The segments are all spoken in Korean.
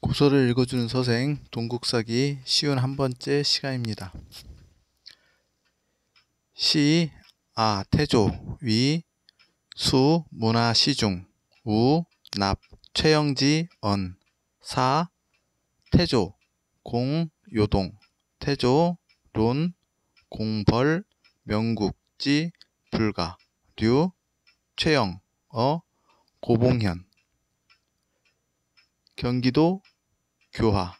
고서를 읽어주는 서생 동국사기 쉬운 한 번째 시간입니다. 시, 아, 태조, 위, 수, 문화, 시중, 우, 납, 최영지, 언, 사, 태조, 공, 요동, 태조, 론, 공벌, 명국지, 불가, 류, 최영, 어, 고봉현, 경기도 교화,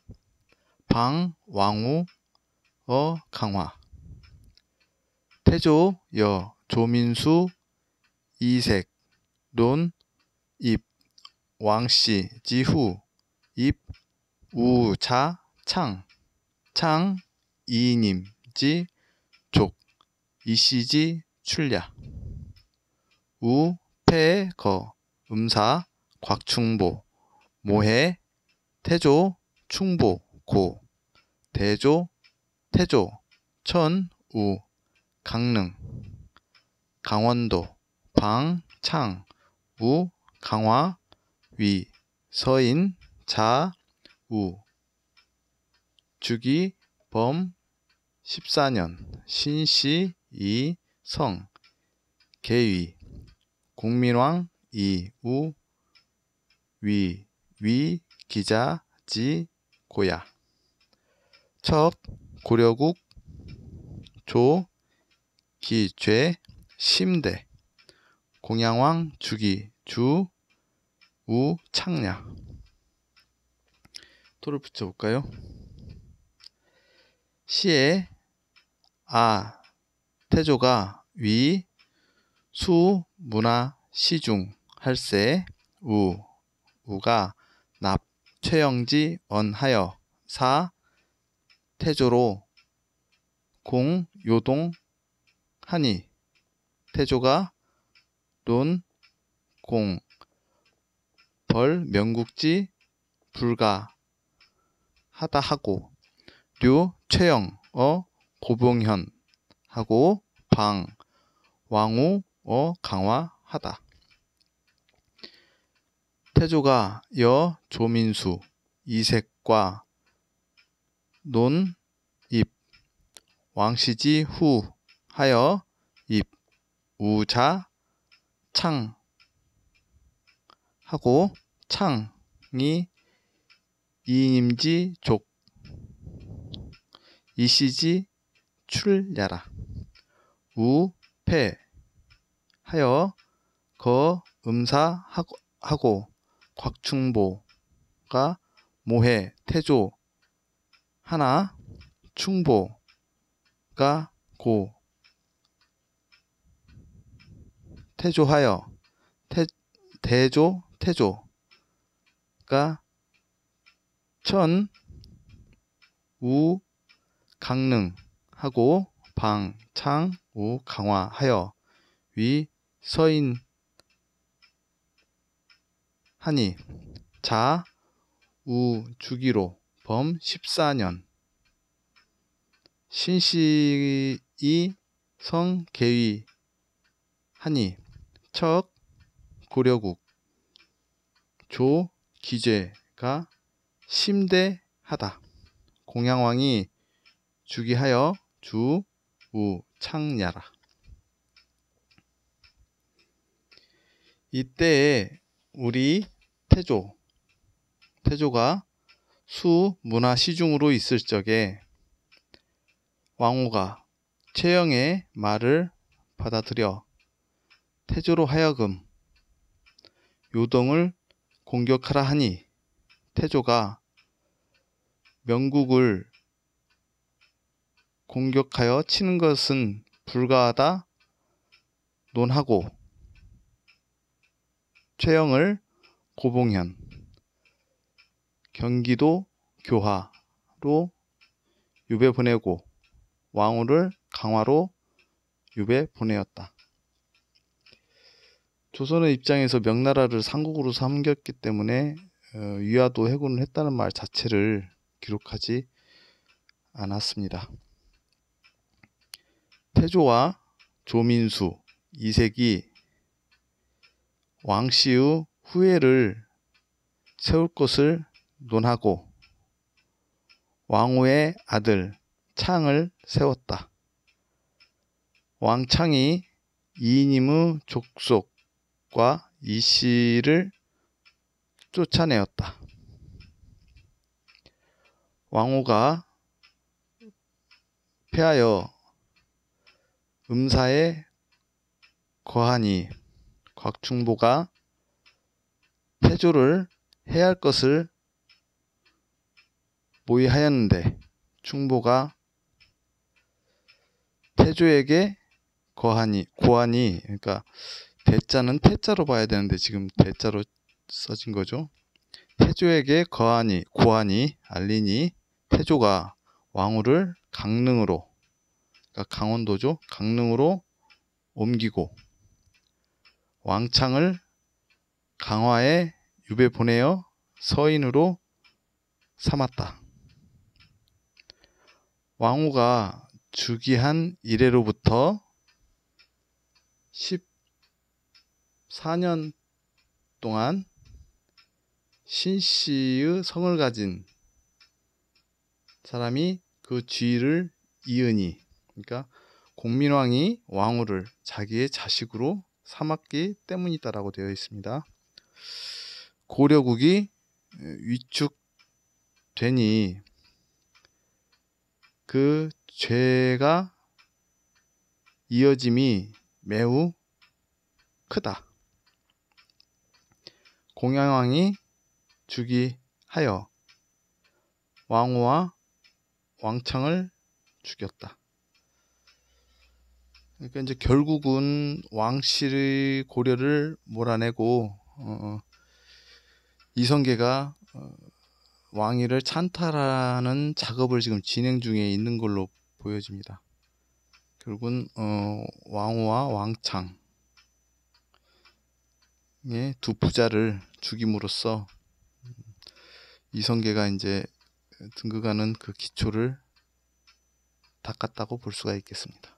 방 왕우 어 강화, 태조 여 조민수 이색 논 입 왕씨 지후 입 우자 창창 이 님 지 족 이씨지 출야 우패거 음사 곽충보 모해, 태조, 충보, 고, 대조, 태조, 천, 우, 강릉, 강원도, 방, 창, 우, 강화, 위, 서인, 자, 우, 주기, 범, 14년, 신 시, 이, 성, 계위, 국민왕, 이, 우, 위, 위, 기자, 지, 고야. 첩, 고려국, 조, 기, 죄, 심대. 공양왕, 주기, 주, 우, 창야. 토를 붙여볼까요? 시에 아, 태조가 위, 수, 문화, 시중, 할세, 우, 우가 납 최영지 언하여 사 태조로 공 요동 하니 태조가 논공 벌 명국지 불가 하다 하고 류 최영 어 고봉현 하고 방 왕우 어 강화하다 태조가 여 조민수 이색과 논 입 왕시지 후 하여 입 우자 창 하고 창이 이님지 족 이시지 출야라 우패 하여 거 음사 하고, 하고 곽충보가 모해, 태조, 하나, 충보가 고, 태조하여, 태, 대조, 태조가 천, 우, 강릉하고 방, 창, 우, 강화하여 위, 서인, 하니 자 우 주기로 범 14년 신시이 성 계위 하니 척 고려국 조 기제가 심대하다 공양왕이 주기하여 주 우 창야라 이때에 우리 태조 태조가 수 문화 시중으로 있을 적에 왕후가 최영의 말을 받아들여 태조로 하여금 요동을 공격하라 하니 태조가 명국을 공격하여 치는 것은 불가하다 논하고 최영을 고봉현 경기도 교화로 유배 보내고 왕후를 강화로 유배 보내었다. 조선의 입장에서 명나라를 삼국으로 삼겼기 때문에 어, 위화도 해군을 했다는 말 자체를 기록하지 않았습니다. 태조와 조민수, 이세기, 왕씨의 후예를 세울 것을 논하고 왕후의 아들 창을 세웠다. 왕창이 이인임의 족속과 이씨를 쫓아내었다. 왕후가 폐하여 음사에 거하니 곽충보가 태조를 해할 야 것을 모의하였는데 충보가 태조에게 거하니 고하니 그러니까 대자는 태자로 봐야 되는데 지금 대자로 써진 거죠. 태조에게 거하니 고하니 알리니 태조가 왕후를 강릉으로 그러니까 강원도죠. 강릉으로 옮기고 왕창을 강화에 유배 보내어 서인으로 삼았다. 왕후가 즉위한 이래로부터 14년 동안 신씨의 성을 가진 사람이 그 쥐를 이으니 그러니까 공민왕이 왕후를 자기의 자식으로 사막기 때문이다라고 되어 있습니다. 고려국이 위축되니 그 죄가 이어짐이 매우 크다. 공양왕이 주기하여 왕후와 왕창을 죽였다. 그러니까 이제 결국은 왕실의 고려를 몰아내고 어, 어, 이성계가 어, 왕위를 찬탈하는 작업을 지금 진행 중에 있는 걸로 보여집니다. 결국은 어, 왕후와 왕창의 두 부자를 죽임으로써 이성계가 이제 등극하는 그 기초를 닦았다고 볼 수가 있겠습니다.